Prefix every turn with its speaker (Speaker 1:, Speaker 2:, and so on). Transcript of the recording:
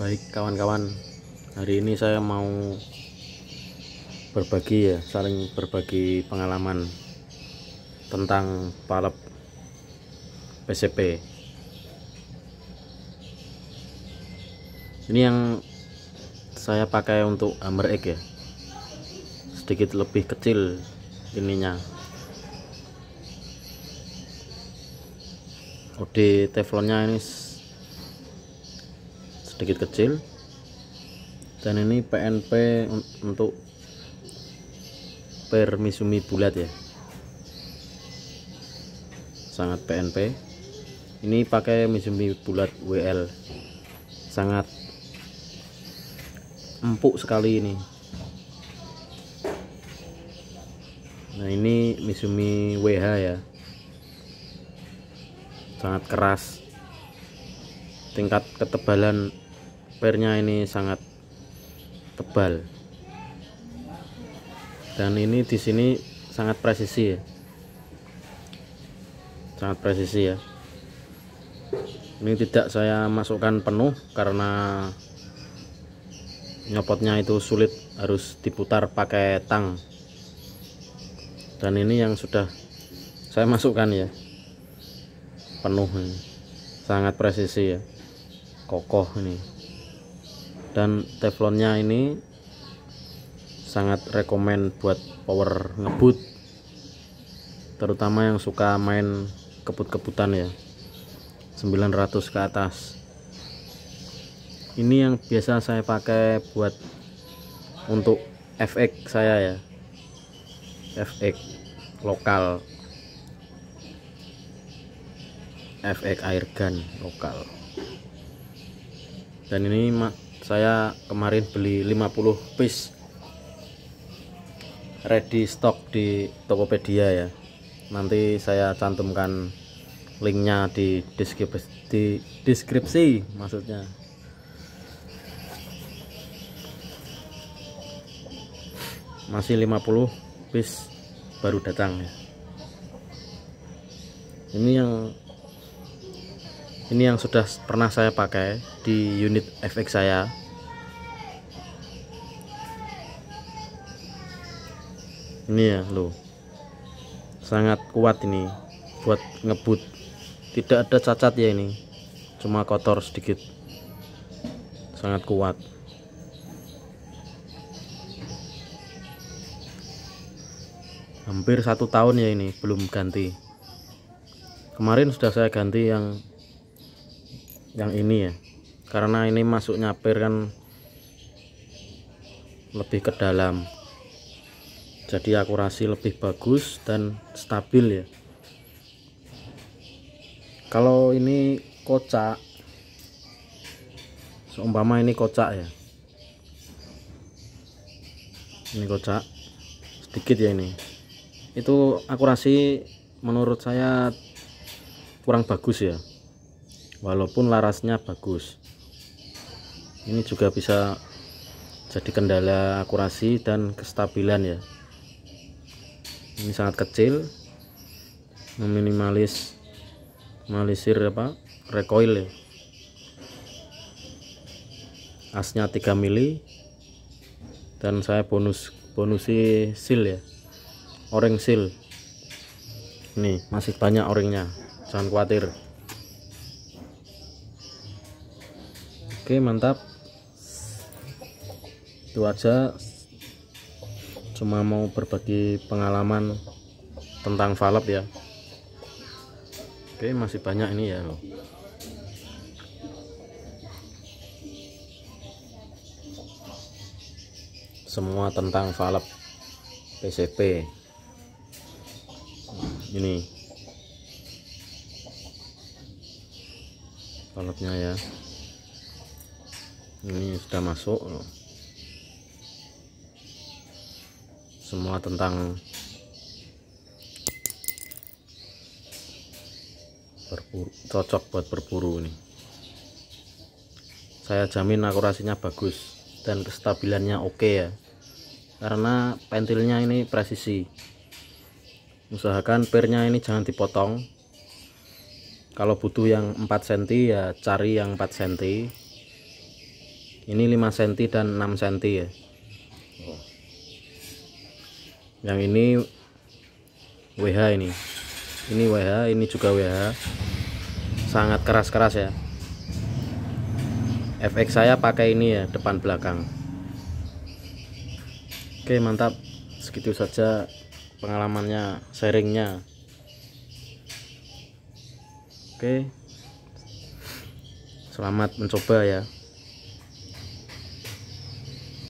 Speaker 1: baik kawan-kawan hari ini saya mau berbagi ya saling berbagi pengalaman tentang palep PCP ini yang saya pakai untuk hammer egg ya sedikit lebih kecil ininya OD teflonnya ini sedikit kecil dan ini PNP untuk permisumi bulat ya sangat PNP ini pakai misumi bulat WL sangat empuk sekali ini nah ini misumi WH ya sangat keras tingkat ketebalan pernya ini sangat tebal dan ini di sini sangat presisi ya sangat presisi ya ini tidak saya masukkan penuh karena nyopotnya itu sulit harus diputar pakai tang dan ini yang sudah saya masukkan ya penuh ini sangat presisi ya kokoh ini dan teflonnya ini sangat rekomen buat power ngebut terutama yang suka main kebut-kebutan ya 900 ke atas ini yang biasa saya pakai buat untuk FX saya ya FX lokal FX air gun lokal dan ini saya kemarin beli 50 piece ready stock di Tokopedia ya nanti saya cantumkan linknya di deskripsi, di deskripsi maksudnya masih 50 piece baru datang ya ini yang ini yang sudah pernah saya pakai di unit FX saya ini ya lo, sangat kuat ini buat ngebut tidak ada cacat ya ini cuma kotor sedikit sangat kuat hampir satu tahun ya ini belum ganti kemarin sudah saya ganti yang yang ini ya karena ini masuknya nyapir kan lebih ke dalam jadi akurasi lebih bagus dan stabil ya kalau ini kocak seumpama ini kocak ya ini kocak sedikit ya ini itu akurasi menurut saya kurang bagus ya walaupun larasnya bagus ini juga bisa jadi kendala akurasi dan kestabilan ya ini sangat kecil meminimalis malisir apa recoil ya asnya 3 mili dan saya bonus bonusi seal ya orange seal nih masih banyak orangnya jangan khawatir oke mantap itu aja cuma mau berbagi pengalaman tentang valve ya oke masih banyak ini ya loh semua tentang valve PCP ini valve nya ya ini sudah masuk semua tentang berburu, cocok buat berburu ini. saya jamin akurasinya bagus dan kestabilannya oke okay ya karena pentilnya ini presisi usahakan pernya ini jangan dipotong kalau butuh yang 4 cm ya cari yang 4 cm ini 5 cm dan 6 cm ya yang ini WH ini ini WH ini juga WH sangat keras-keras ya FX saya pakai ini ya depan belakang Oke mantap segitu saja pengalamannya sharingnya Oke selamat mencoba ya